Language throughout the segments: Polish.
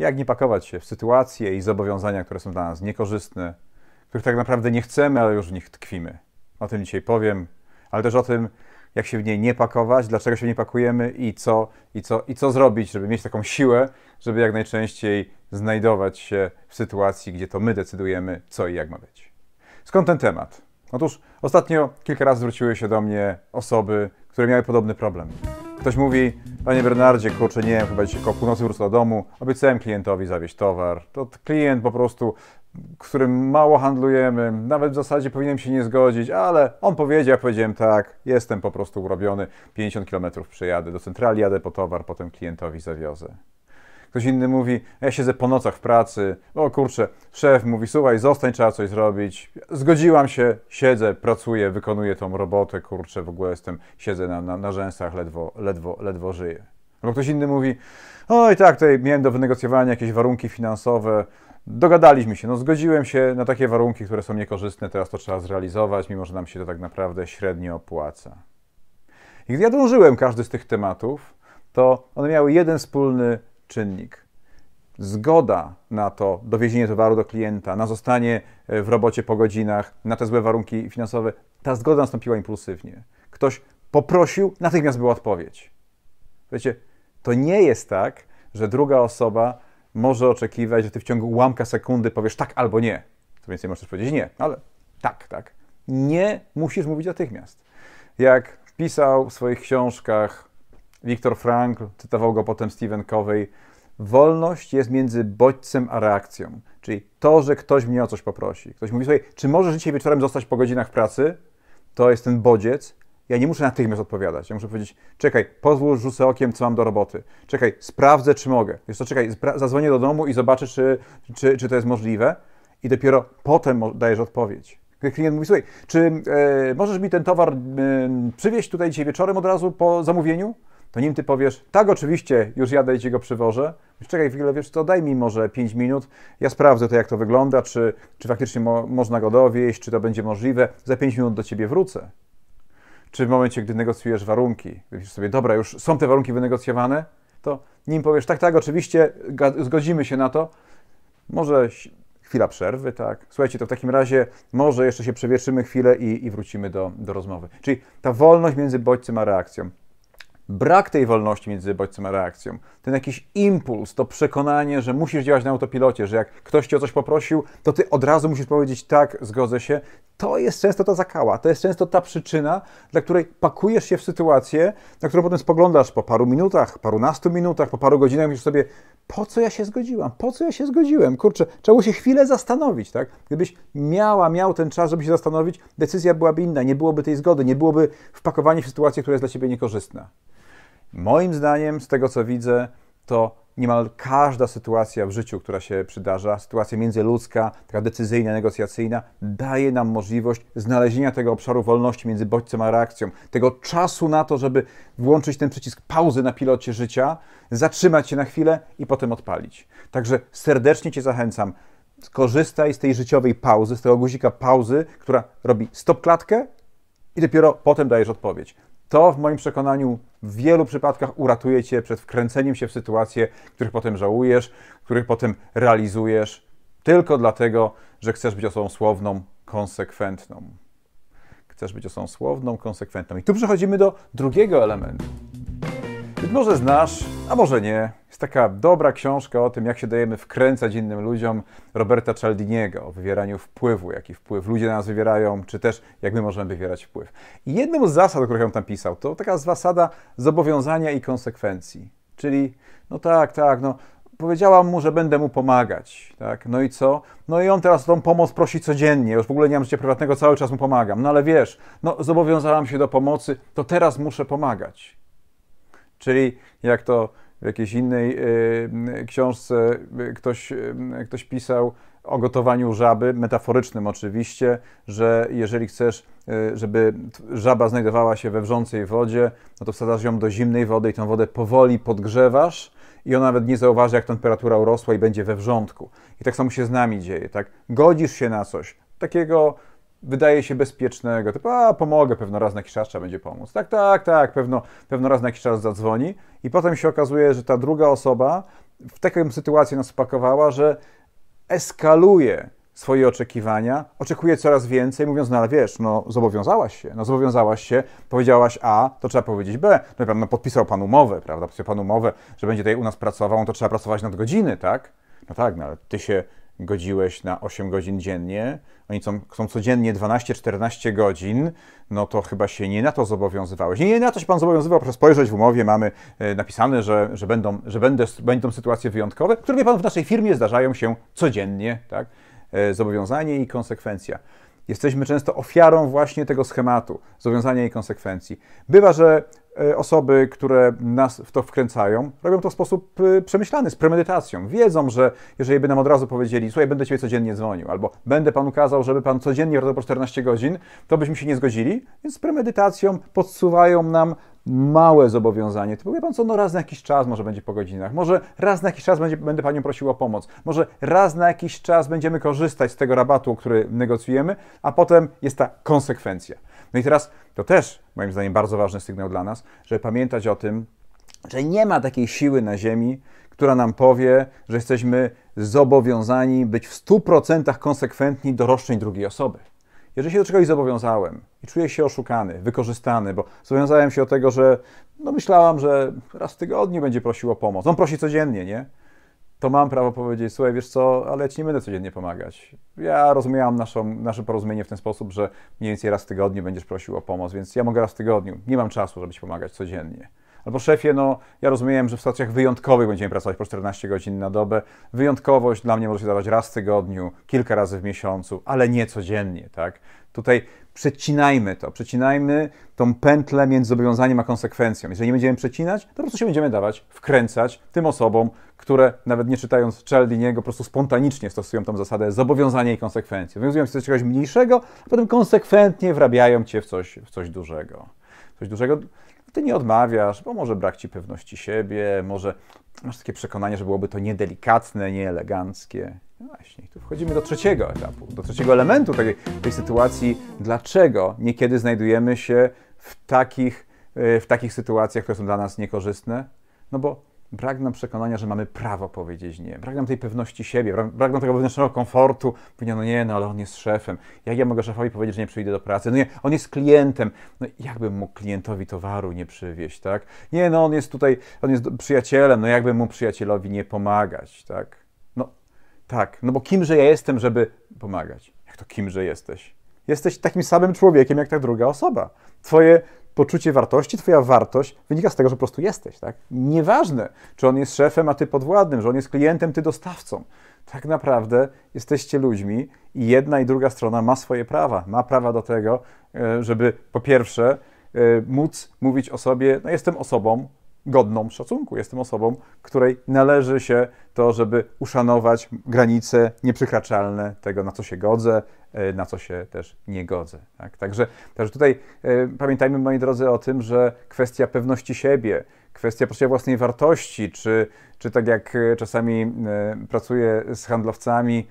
jak nie pakować się w sytuacje i zobowiązania, które są dla nas niekorzystne, których tak naprawdę nie chcemy, ale już w nich tkwimy. O tym dzisiaj powiem, ale też o tym, jak się w niej nie pakować, dlaczego się nie pakujemy i co, i co, i co zrobić, żeby mieć taką siłę, żeby jak najczęściej znajdować się w sytuacji, gdzie to my decydujemy, co i jak ma być. Skąd ten temat? Otóż ostatnio kilka razy zwróciły się do mnie osoby, które miały podobny problem. Ktoś mówi, Panie Bernardzie, kurczę, nie wiem, chyba dzisiaj koło północy wrócę do domu, obiecałem klientowi zawieźć towar. To klient po prostu, którym mało handlujemy, nawet w zasadzie powinienem się nie zgodzić, ale on powiedział, powiedziałem tak, jestem po prostu urobiony, 50 km przejadę do centrali, jadę po towar, potem klientowi zawiozę ktoś inny mówi, ja siedzę po nocach w pracy, o kurczę, szef mówi, słuchaj, zostań, trzeba coś zrobić. Zgodziłam się, siedzę, pracuję, wykonuję tą robotę, kurczę, w ogóle jestem, siedzę na, na, na rzęsach, ledwo, ledwo, ledwo żyję. Albo ktoś inny mówi, oj tak, tutaj miałem do wynegocjowania jakieś warunki finansowe, dogadaliśmy się, no zgodziłem się na takie warunki, które są niekorzystne, teraz to trzeba zrealizować, mimo że nam się to tak naprawdę średnio opłaca. I gdy ja drążyłem każdy z tych tematów, to one miały jeden wspólny czynnik. Zgoda na to dowiezienie towaru do klienta, na zostanie e, w robocie po godzinach, na te złe warunki finansowe, ta zgoda nastąpiła impulsywnie. Ktoś poprosił, natychmiast była odpowiedź. Wiecie, to nie jest tak, że druga osoba może oczekiwać, że ty w ciągu ułamka sekundy powiesz tak albo nie. Co więcej, możesz powiedzieć nie, no ale tak, tak. Nie musisz mówić natychmiast. Jak pisał w swoich książkach Viktor Frankl, cytował go potem Stephen Covey, wolność jest między bodźcem a reakcją. Czyli to, że ktoś mnie o coś poprosi. Ktoś mówi, słuchaj, czy możesz dzisiaj wieczorem zostać po godzinach pracy? To jest ten bodziec. Ja nie muszę natychmiast odpowiadać. Ja muszę powiedzieć, czekaj, pozwól, rzucę okiem, co mam do roboty. Czekaj, sprawdzę, czy mogę. Wiesz co, czekaj, zadzwonię do domu i zobaczę, czy, czy, czy to jest możliwe. I dopiero potem dajesz odpowiedź. Klient mówi, słuchaj, czy e, możesz mi ten towar e, przywieźć tutaj dzisiaj wieczorem od razu po zamówieniu? to nim ty powiesz, tak oczywiście, już jadę i ci go przywożę, czekaj chwilę, wiesz co, daj mi może 5 minut, ja sprawdzę to, jak to wygląda, czy, czy faktycznie mo można go dowieść, czy to będzie możliwe, za 5 minut do ciebie wrócę. Czy w momencie, gdy negocjujesz warunki, myślisz sobie, dobra, już są te warunki wynegocjowane, to nim powiesz, tak, tak, oczywiście, zgodzimy się na to, może chwila przerwy, tak? Słuchajcie, to w takim razie może jeszcze się przewietrzymy chwilę i, i wrócimy do, do rozmowy. Czyli ta wolność między bodźcem a reakcją brak tej wolności między bodźcem a reakcją, ten jakiś impuls, to przekonanie, że musisz działać na autopilocie, że jak ktoś cię o coś poprosił, to ty od razu musisz powiedzieć tak, zgodzę się, to jest często ta zakała, to jest często ta przyczyna, dla której pakujesz się w sytuację, na którą potem spoglądasz po paru minutach, parunastu minutach, po paru godzinach, myślisz sobie, po co ja się zgodziłam, po co ja się zgodziłem, kurczę, trzeba było się chwilę zastanowić, tak? Gdybyś miała, miał ten czas, żeby się zastanowić, decyzja byłaby inna, nie byłoby tej zgody, nie byłoby wpakowania w sytuację, która jest dla ciebie niekorzystna. Moim zdaniem, z tego co widzę, to niemal każda sytuacja w życiu, która się przydarza, sytuacja międzyludzka, taka decyzyjna, negocjacyjna, daje nam możliwość znalezienia tego obszaru wolności między bodźcem a reakcją, tego czasu na to, żeby włączyć ten przycisk pauzy na pilocie życia, zatrzymać się na chwilę i potem odpalić. Także serdecznie Cię zachęcam. Skorzystaj z tej życiowej pauzy, z tego guzika pauzy, która robi stop klatkę i dopiero potem dajesz odpowiedź. To w moim przekonaniu w wielu przypadkach uratuje Cię przed wkręceniem się w sytuacje, których potem żałujesz, których potem realizujesz tylko dlatego, że chcesz być osobą słowną, konsekwentną. Chcesz być osobą słowną, konsekwentną. I tu przechodzimy do drugiego elementu. Może znasz, a może nie. Jest taka dobra książka o tym, jak się dajemy wkręcać innym ludziom Roberta Cialdiniego o wywieraniu wpływu, jaki wpływ ludzie na nas wywierają, czy też jak my możemy wywierać wpływ. I jedną z zasad, o których on tam pisał, to taka zasada zobowiązania i konsekwencji. Czyli, no tak, tak, no powiedziałam mu, że będę mu pomagać, tak? No i co? No i on teraz tą pomoc prosi codziennie, już w ogóle nie mam życia prywatnego, cały czas mu pomagam. No ale wiesz, no zobowiązałam się do pomocy, to teraz muszę pomagać. Czyli jak to w jakiejś innej y, y, książce y, ktoś, ktoś pisał o gotowaniu żaby, metaforycznym oczywiście, że jeżeli chcesz, żeby żaba znajdowała się we wrzącej wodzie, no to wsadzasz ją do zimnej wody i tą wodę powoli podgrzewasz i ona nawet nie zauważy, jak temperatura urosła i będzie we wrzątku. I tak samo się z nami dzieje, tak? Godzisz się na coś, takiego wydaje się bezpiecznego, typu, a pomogę, pewno raz na jakiś czas trzeba będzie pomóc. Tak, tak, tak, pewno, pewno raz na jakiś czas zadzwoni. I potem się okazuje, że ta druga osoba w taką sytuację nas wpakowała, że eskaluje swoje oczekiwania, oczekuje coraz więcej, mówiąc, no ale wiesz, no zobowiązałaś się, no zobowiązałaś się, powiedziałaś A, to trzeba powiedzieć B. No i pan, no, podpisał pan umowę, prawda, podpisał pan umowę, że będzie tutaj u nas pracował, to trzeba pracować nad godziny, tak? No tak, no ale ty się godziłeś na 8 godzin dziennie, oni są, są codziennie 12-14 godzin, no to chyba się nie na to zobowiązywałeś. Nie, nie na to się pan zobowiązywał, proszę spojrzeć w umowie, mamy e, napisane, że, że, będą, że będę, będą sytuacje wyjątkowe, które wie pan w naszej firmie zdarzają się codziennie, tak? E, zobowiązanie i konsekwencja. Jesteśmy często ofiarą właśnie tego schematu, zobowiązania i konsekwencji. Bywa, że E, osoby, które nas w to wkręcają, robią to w sposób e, przemyślany, z premedytacją. Wiedzą, że jeżeli by nam od razu powiedzieli, słuchaj, będę Ciebie codziennie dzwonił, albo będę Panu kazał, żeby Pan codziennie wracał po 14 godzin, to byśmy się nie zgodzili, więc z premedytacją podsuwają nam małe zobowiązanie. Ty wie Pan co, no raz na jakiś czas może będzie po godzinach, może raz na jakiś czas będzie, będę Panią prosił o pomoc, może raz na jakiś czas będziemy korzystać z tego rabatu, który negocjujemy, a potem jest ta konsekwencja. No i teraz to też, moim zdaniem, bardzo ważny sygnał dla nas, żeby pamiętać o tym, że nie ma takiej siły na Ziemi, która nam powie, że jesteśmy zobowiązani być w 100% konsekwentni do roszczeń drugiej osoby. Jeżeli się do czegoś zobowiązałem i czuję się oszukany, wykorzystany, bo zobowiązałem się do tego, że no myślałam, że raz w tygodniu będzie prosił o pomoc. On prosi codziennie, nie? to mam prawo powiedzieć, słuchaj, wiesz co, ale ci nie będę codziennie pomagać. Ja rozumiałam naszą, nasze porozumienie w ten sposób, że mniej więcej raz w tygodniu będziesz prosił o pomoc, więc ja mogę raz w tygodniu. Nie mam czasu, żeby ci pomagać codziennie. Albo szefie, no ja rozumiałem, że w stacjach wyjątkowych będziemy pracować po 14 godzin na dobę. Wyjątkowość dla mnie może się dawać raz w tygodniu, kilka razy w miesiącu, ale nie codziennie, tak? Tutaj przecinajmy to, przecinajmy tą pętlę między zobowiązaniem a konsekwencją. Jeżeli nie będziemy przecinać, to po prostu się będziemy dawać, wkręcać tym osobom, które nawet nie czytając Cialdiniego, po prostu spontanicznie stosują tą zasadę zobowiązania i konsekwencji. Wywiązują się z czegoś mniejszego, a potem konsekwentnie wrabiają cię w coś, w coś dużego. Coś dużego. Ty nie odmawiasz, bo może brak ci pewności siebie, może masz takie przekonanie, że byłoby to niedelikatne, nieeleganckie. No właśnie, tu wchodzimy do trzeciego etapu, do trzeciego elementu tej, tej sytuacji, dlaczego niekiedy znajdujemy się w takich, e, w takich sytuacjach, które są dla nas niekorzystne. No bo brak nam przekonania, że mamy prawo powiedzieć nie. Brak nam tej pewności siebie, brak, nam tego wewnętrznego komfortu. Powiedział, no nie, no ale on jest szefem. Jak ja mogę szefowi powiedzieć, że nie przyjdę do pracy? No nie, on jest klientem. No jakbym mu klientowi towaru nie przywieźć, tak? Nie, no on jest tutaj, on jest przyjacielem, no jakbym mu przyjacielowi nie pomagać, tak? No tak, no bo kimże ja jestem, żeby pomagać? Jak to kimże jesteś? Jesteś takim samym człowiekiem, jak ta druga osoba. Twoje poczucie wartości, twoja wartość wynika z tego, że po prostu jesteś, tak? Nieważne, czy on jest szefem, a ty podwładnym, że on jest klientem, ty dostawcą. Tak naprawdę jesteście ludźmi i jedna i druga strona ma swoje prawa. Ma prawa do tego, e, żeby po pierwsze e, móc mówić o sobie, no jestem osobą, godną szacunku. Jestem osobą, której należy się to, żeby uszanować granice nieprzekraczalne tego, na co się godzę, e, na co się też nie godzę. Tak? Także, także tutaj y, pamiętajmy, moi drodzy, o tym, że kwestia pewności siebie, kwestia poczucia własnej wartości, czy, czy tak jak e, czasami y, pracuję z handlowcami,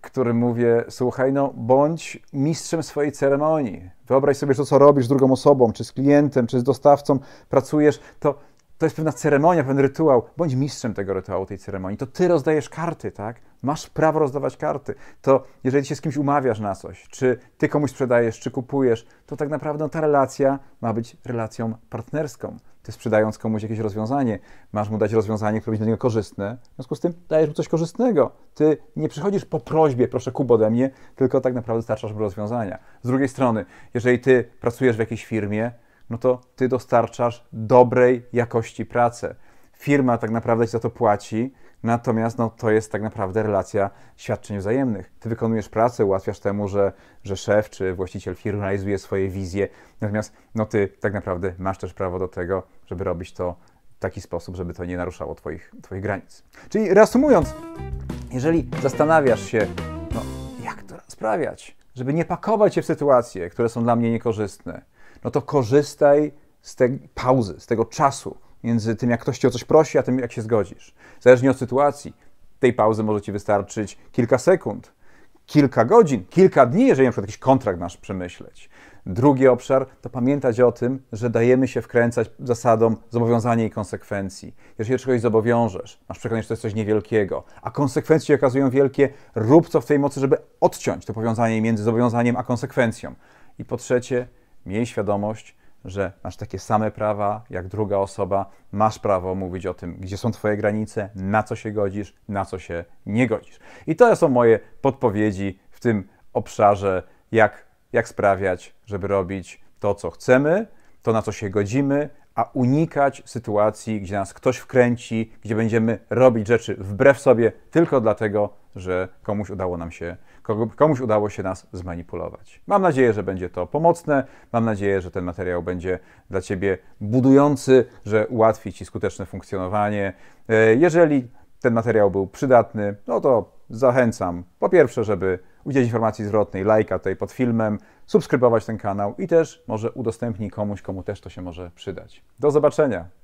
którym mówię, słuchaj, no bądź mistrzem swojej ceremonii. Wyobraź sobie, że to, co robisz z drugą osobą, czy z klientem, czy z dostawcą, pracujesz, to to jest pewna ceremonia, pewien rytuał. Bądź mistrzem tego rytuału, tej ceremonii. To ty rozdajesz karty, tak? Masz prawo rozdawać karty. To jeżeli się z kimś umawiasz na coś, czy ty komuś sprzedajesz, czy kupujesz, to tak naprawdę no, ta relacja ma być relacją partnerską. Ty sprzedając komuś jakieś rozwiązanie, masz mu dać rozwiązanie, które będzie dla niego korzystne. W związku z tym dajesz mu coś korzystnego. Ty nie przychodzisz po prośbie, proszę kup ode mnie, tylko tak naprawdę starczasz mu rozwiązania. Z drugiej strony, jeżeli ty pracujesz w jakiejś firmie, no to ty dostarczasz dobrej jakości pracę. Firma tak naprawdę ci za to płaci, natomiast no, to jest tak naprawdę relacja świadczeń wzajemnych. Ty wykonujesz pracę, ułatwiasz temu, że, że szef czy właściciel firmy realizuje swoje wizje, natomiast no, ty tak naprawdę masz też prawo do tego, żeby robić to w taki sposób, żeby to nie naruszało twoich, twoich granic. Czyli reasumując, jeżeli zastanawiasz się, no, jak to sprawiać, żeby nie pakować się w sytuacje, które są dla mnie niekorzystne, no to korzystaj z tej pauzy, z tego czasu między tym, jak ktoś cię o coś prosi, a tym, jak się zgodzisz. Zależnie od sytuacji, tej pauzy może ci wystarczyć kilka sekund, kilka godzin, kilka dni, jeżeli na przykład jakiś kontrakt nasz przemyśleć. Drugi obszar to pamiętać o tym, że dajemy się wkręcać zasadą zobowiązania i konsekwencji. Jeżeli czegoś zobowiążesz, masz przekonanie, że to jest coś niewielkiego, a konsekwencje się okazują wielkie, rób co w tej mocy, żeby odciąć to powiązanie między zobowiązaniem a konsekwencją. I po trzecie, Miej świadomość, że masz takie same prawa jak druga osoba, masz prawo mówić o tym, gdzie są Twoje granice, na co się godzisz, na co się nie godzisz. I to są moje podpowiedzi w tym obszarze, jak, jak sprawiać, żeby robić to, co chcemy, to, na co się godzimy, a unikać sytuacji, gdzie nas ktoś wkręci, gdzie będziemy robić rzeczy wbrew sobie tylko dlatego, że komuś udało nam się komuś udało się nas zmanipulować. Mam nadzieję, że będzie to pomocne. Mam nadzieję, że ten materiał będzie dla Ciebie budujący, że ułatwi Ci skuteczne funkcjonowanie. E, jeżeli ten materiał był przydatny, no to zachęcam po pierwsze, żeby udzielić informacji zwrotnej, lajka tutaj pod filmem, subskrybować ten kanał i też może udostępnij komuś, komu też to się może przydać. Do zobaczenia!